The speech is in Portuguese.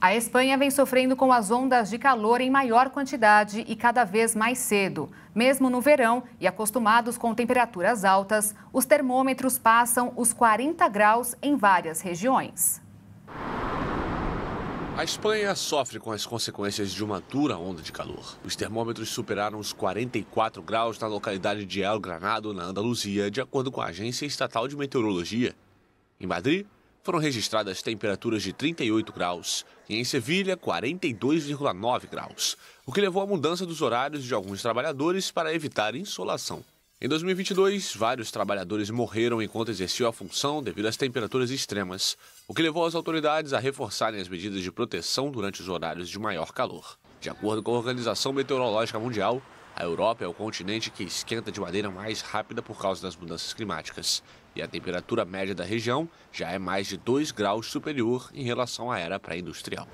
A Espanha vem sofrendo com as ondas de calor em maior quantidade e cada vez mais cedo. Mesmo no verão e acostumados com temperaturas altas, os termômetros passam os 40 graus em várias regiões. A Espanha sofre com as consequências de uma dura onda de calor. Os termômetros superaram os 44 graus na localidade de El Granado, na Andaluzia, de acordo com a Agência Estatal de Meteorologia. Em Madrid, foram registradas temperaturas de 38 graus e em Sevilha 42,9 graus, o que levou à mudança dos horários de alguns trabalhadores para evitar insolação. Em 2022, vários trabalhadores morreram enquanto exerciam a função devido às temperaturas extremas, o que levou as autoridades a reforçarem as medidas de proteção durante os horários de maior calor. De acordo com a Organização Meteorológica Mundial, a Europa é o continente que esquenta de maneira mais rápida por causa das mudanças climáticas, e a temperatura média da região já é mais de 2 graus superior em relação à era pré-industrial.